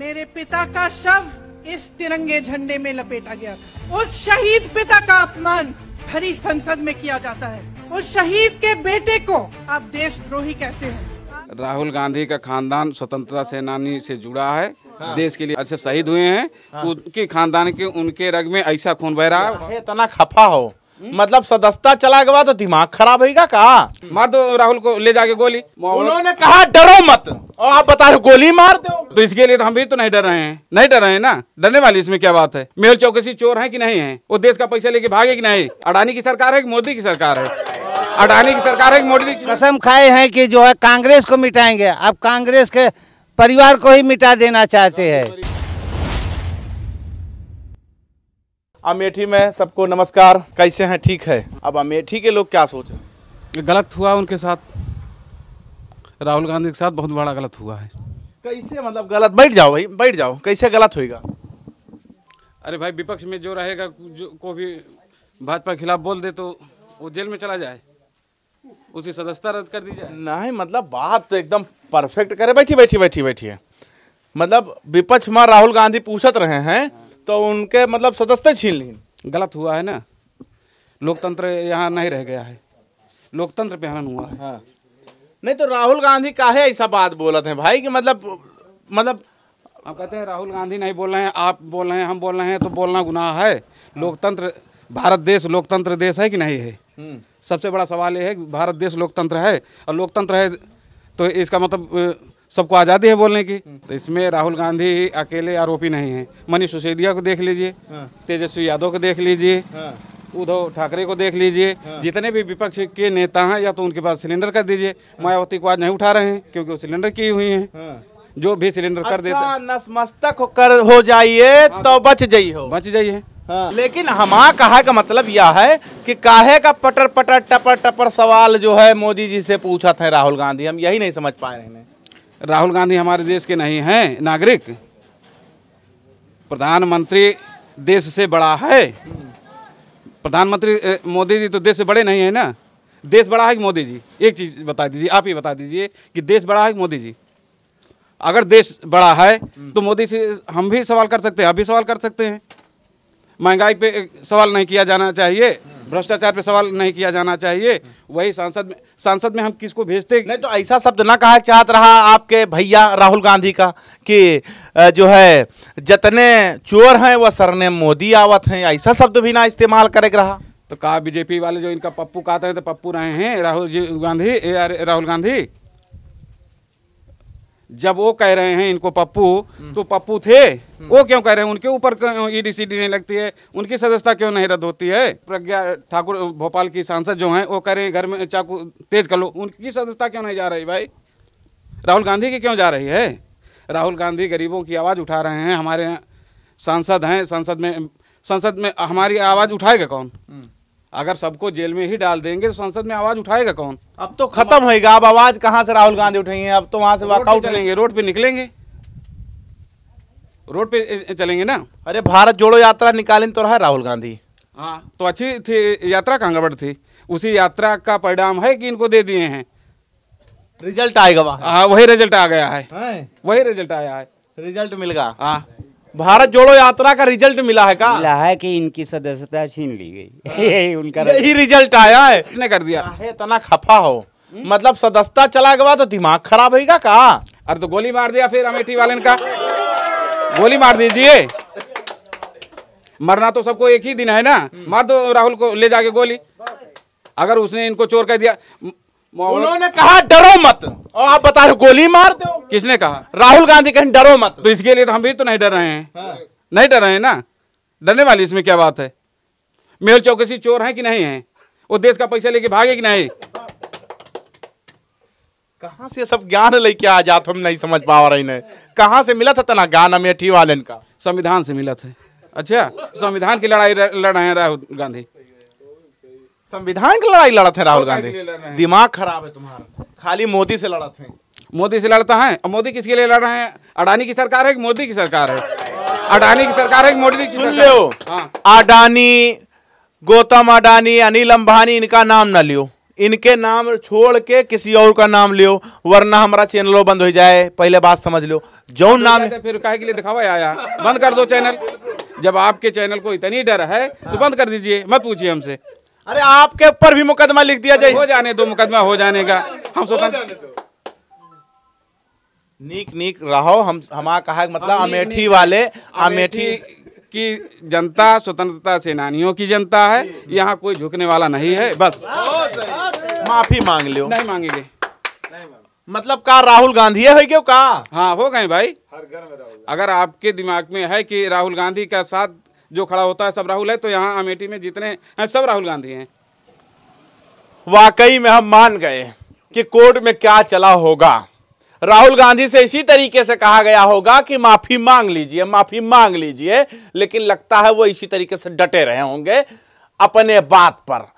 मेरे पिता का शव इस तिरंगे झंडे में लपेटा गया था उस शहीद पिता का अपमान भरी संसद में किया जाता है उस शहीद के बेटे को आप देशद्रोही कहते हैं राहुल गांधी का खानदान स्वतंत्रता सेनानी से जुड़ा है हाँ। देश के लिए अच्छे शहीद हुए हैं हाँ। उनके खानदान के उनके रग में ऐसा खून बह रहा है इतना खफा हो मतलब सदस्यता चला गया तो दिमाग खराब होगा कहा मार दो राहुल को ले जाके गोली उन्होंने कहा डरो मत और आप बता रहे गोली मार दो तो इसके लिए तो हम भी तो नहीं डर रहे हैं नहीं डर रहे हैं ना डरने वाली इसमें क्या बात है मेहर चौकसी चोर है कि नहीं है वो देश का पैसा लेके भागे की नहीं अडानी की सरकार है की मोदी की सरकार है अडानी की सरकार है की मोदी की कसम खाए है की जो है कांग्रेस को मिटाएंगे अब कांग्रेस के परिवार को ही मिटा देना चाहते है अमेठी में सबको नमस्कार कैसे हैं ठीक है अब अमेठी के लोग क्या सोच रहे गलत हुआ उनके साथ राहुल गांधी के साथ बहुत बड़ा गलत हुआ है कैसे मतलब गलत बैठ जाओ भाई बैठ जाओ कैसे गलत होएगा अरे भाई विपक्ष में जो रहेगा जो को भी भाजपा के खिलाफ बोल दे तो वो जेल में चला जाए उसी सदस्यता रद्द कर दी जाए नहीं मतलब बात तो एकदम परफेक्ट करे बैठी बैठी बैठी बैठी है मतलब विपक्ष में राहुल गांधी पूछत रहे हैं तो उनके मतलब सदस्य छीन ली गलत हुआ है ना लोकतंत्र यहाँ नहीं रह गया है लोकतंत्र पे हनन हुआ है हाँ। नहीं तो राहुल गांधी काहे ऐसा बात बोलते हैं भाई कि मतलब मतलब हम कहते हैं राहुल गांधी नहीं बोल रहे हैं आप बोल रहे हैं हम बोल रहे हैं तो बोलना गुनाह है लोकतंत्र भारत देश लोकतंत्र देश है कि नहीं है हम्म। सबसे बड़ा सवाल ये है कि भारत देश लोकतंत्र है और लोकतंत्र है तो इसका मतलब सबको आज़ादी है बोलने की हम्म। तो इसमें राहुल गांधी अकेले आरोपी नहीं है मनीष सुसेदिया को देख लीजिए हाँ। तेजस्वी यादव को देख लीजिए हाँ। उद्धव ठाकरे को देख लीजिए हाँ। जितने भी विपक्ष के नेता हैं या तो उनके पास सिलेंडर कर दीजिए मायावती को आज नहीं उठा रहे हैं क्योंकि वो सिलेंडर की हुई है जो भी सिलेंडर कर देता अच्छा, नसमस्तक हो कर हो जाइए तो बच जाइए बच जाइए हाँ। लेकिन हमा कहा का मतलब यह है कि काहे का पटर पटर टपर टपर सवाल जो है मोदी जी से पूछा था राहुल गांधी हम यही नहीं समझ पाए हैं राहुल गांधी हमारे देश के नहीं हैं नागरिक प्रधानमंत्री देश से बड़ा है प्रधानमंत्री मोदी जी तो देश से बड़े नहीं हैं ना देश बड़ा है कि मोदी जी एक चीज़ बता दीजिए आप ही बता दीजिए कि देश बड़ा है कि मोदी जी अगर देश बड़ा है तो मोदी से हम भी सवाल कर सकते हैं आप भी सवाल कर सकते हैं महंगाई पे सवाल नहीं किया जाना चाहिए भ्रष्टाचार पे सवाल नहीं किया जाना चाहिए वही सांसद सांसद में हम किसको भेजते नहीं तो ऐसा शब्द ना कहा चाहत रहा आपके भैया राहुल गांधी का कि जो है जितने चोर हैं वह सरने मोदी आवत हैं ऐसा शब्द भी ना इस्तेमाल करे रहा तो कहा बीजेपी वाले जो इनका पप्पू कहते हैं तो पप्पू रहे हैं राहुल जी गांधी राहुल गांधी जब वो कह रहे हैं इनको पप्पू तो पप्पू थे वो क्यों कह रहे हैं उनके ऊपर ईडीसीडी e नहीं लगती है उनकी सदस्यता क्यों नहीं रद्द होती है प्रज्ञा ठाकुर भोपाल की सांसद जो हैं वो कह रहे हैं घर में चाकू तेज कर लो उनकी सदस्यता क्यों नहीं जा रही भाई राहुल गांधी की क्यों जा रही है राहुल गांधी गरीबों की आवाज़ उठा रहे हैं हमारे सांसद हैं संसद में संसद में हमारी आवाज़ उठाएगा कौन हम्म। अगर सबको जेल में ही डाल देंगे तो संसद में आवाज उठाएगा कौन अब तो खत्म होगा अब आवाज कहाँ से राहुल गांधी उठेंगे अब तो वहां से वॉकआउट चलेंगे रोड पे निकलेंगे रोड पे चलेंगे ना अरे भारत जोड़ो यात्रा निकालें तो रहा राहुल गांधी हाँ तो अच्छी थी यात्रा कहाँ गड़बड़ थी उसी यात्रा का परिणाम है कि इनको दे दिए हैं रिजल्ट आएगा हाँ वही रिजल्ट आ गया है, है? वही रिजल्ट आया है रिजल्ट मिल गया हाँ भारत जोड़ो यात्रा का रिजल्ट मिला है का मिला है कि इनकी सदस्यता छीन ली गई हाँ। यही उनका यही रिजल्ट आया है इसने कर दिया इतना खफा हो मतलब सदस्यता चला गया तो दिमाग खराब होगा का अरे तो गोली मार दिया फिर अमेठी वाले का गोली मार दीजिए मरना तो सबको एक ही दिन है ना मार दो राहुल को ले जाके गोली अगर उसने इनको चोर कह दिया उन्होंने कहा डरो मत और आप बता रहे गोली मार दो किसने कहा राहुल गांधी कहें डरो मत तो इसके लिए तो हम भी तो नहीं डर रहे हैं हाँ। नहीं डर रहे हैं ना डरने वाली इसमें क्या बात है मेहर चौकसी चोर है कि नहीं है वो देश का पैसा लेके भागे कि नहीं कहा से सब ज्ञान लेके आ जात हम नहीं समझ पा रहे ने कहा से मिला था तना ज्ञान अमेठी वाले का संविधान से मिला था अच्छा संविधान की लड़ाई लड़ रहे हैं राहुल गांधी संविधान की लड़ाई लड़ा थे राहुल गांधी दिमाग खराब है तुम्हारा खाली मोदी से लड़ा थे मोदी से लड़ता है और मोदी किसके लिए लड़ रहे हैं अडानी की सरकार है कि मोदी की सरकार है अडानी की सरकार है कि मोदी की सुन लो हाँ। अडानी गौतम अडानी अनिल अंबानी इनका नाम ना लियो इनके नाम छोड़ के किसी और का नाम लियो वरना हमारा चैनल बंद हो जाए पहले बात समझ लो जो नाम फिर कहे के लिए दिखावा आया बंद कर दो चैनल जब आपके चैनल को इतनी डर है तो बंद कर दीजिए मत पूछिए हमसे अरे आपके ऊपर भी मुकदमा लिख दिया जाए हो जाने दो मुकदमा हो जाने का हम सोचा नीक नीक रहो हम हमारा कहा मतलब अमेठी वाले अमेठी की जनता स्वतंत्रता सेनानियों की जनता है यहाँ कोई झुकने वाला नहीं है बस माफी मांग लियो नहीं मांगेंगे मतलब का राहुल गांधी है क्यों का हाँ हो गए भाई हर घर में अगर आपके दिमाग में है कि राहुल गांधी का साथ जो खड़ा होता है सब राहुल है तो यहाँ अमेठी में जितने हैं सब राहुल गांधी हैं वाकई में हम मान गए कि कोर्ट में क्या चला होगा राहुल गांधी से इसी तरीके से कहा गया होगा कि माफी मांग लीजिए माफी मांग लीजिए लेकिन लगता है वो इसी तरीके से डटे रहे होंगे अपने बात पर